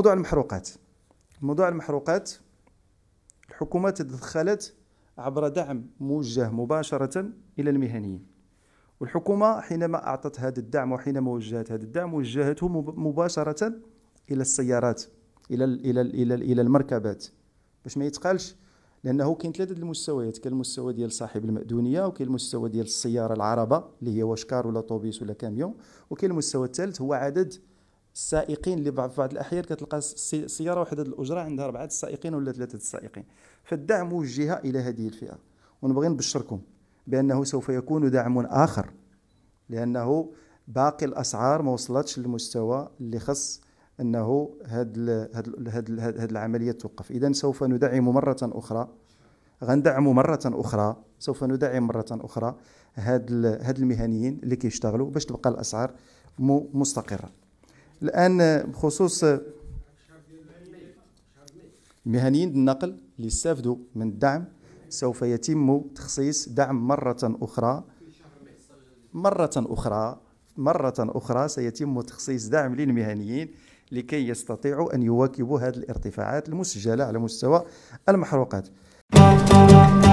موضوع المحروقات موضوع المحروقات الحكومة تدخلت عبر دعم موجه مباشرة إلى المهنيين والحكومة حينما أعطت هذا الدعم وحينما وجهت هذا الدعم وجهته مباشرة إلى السيارات إلى الـ إلى الـ إلى, الـ إلى المركبات باش ما يتقالش لأنه كاين ثلاثة المستويات كاين المستوى ديال صاحب المأذونية وكاين المستوى ديال السيارة العربة اللي هي واش كار ولا طوبيس ولا كاميون وكاين المستوى الثالث هو عدد السائقين اللي بعض بعض الاحيان كتلقى السياره وحده الاجره عندها اربعه السائقين ولا ثلاثه السائقين فالدعم وجه الى هذه الفئه ونبغي نبشركم بانه سوف يكون دعم اخر لانه باقي الاسعار ما وصلتش للمستوى اللي خص انه هذه العمليه توقف اذا سوف ندعم مره اخرى غندعم مره اخرى سوف ندعم مره اخرى هاد هاد المهنيين اللي كيشتغلوا باش تبقى الاسعار مستقره الان بخصوص مهنيين النقل اللي استفدوا من الدعم سوف يتم تخصيص دعم مرة أخرى مرة أخرى مرة أخرى سيتم تخصيص دعم للمهنيين لكي يستطيعوا أن يواكبوا هذه الارتفاعات المسجلة على مستوى المحروقات